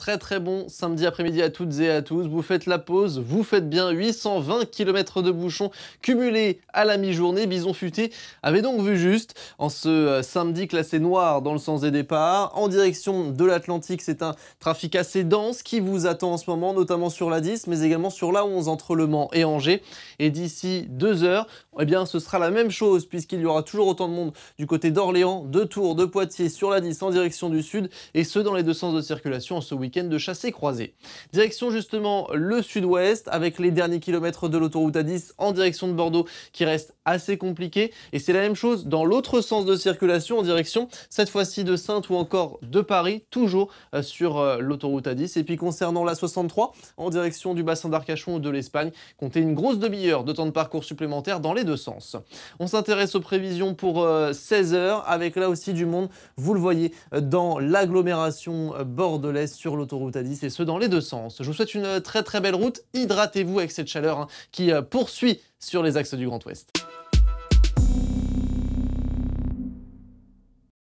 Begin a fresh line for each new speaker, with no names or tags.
Très très bon samedi après-midi à toutes et à tous. Vous faites la pause, vous faites bien 820 km de bouchons cumulés à la mi-journée. Bison Futé avait donc vu juste en ce euh, samedi classé noir dans le sens des départs. En direction de l'Atlantique, c'est un trafic assez dense qui vous attend en ce moment, notamment sur la 10, mais également sur la 11 entre Le Mans et Angers. Et d'ici deux heures, eh bien, ce sera la même chose puisqu'il y aura toujours autant de monde du côté d'Orléans, de Tours, de Poitiers, sur la 10 en direction du sud et ce dans les deux sens de circulation ce week-end de chasser croisé Direction justement le sud-ouest avec les derniers kilomètres de l'autoroute A10 en direction de Bordeaux qui reste assez compliqué. Et c'est la même chose dans l'autre sens de circulation en direction cette fois-ci de Sainte ou encore de Paris, toujours euh, sur euh, l'autoroute A10. Et puis concernant la 63 en direction du bassin d'Arcachon ou de l'Espagne, comptez une grosse demi-heure de temps de parcours supplémentaire dans les deux sens. On s'intéresse aux prévisions pour 16 euh, heures avec là aussi du monde, vous le voyez, dans l'agglomération bordelaise sur le l'autoroute A10 et ce dans les deux sens. Je vous souhaite une très très belle route, hydratez-vous avec cette chaleur hein, qui euh, poursuit sur les axes du Grand Ouest.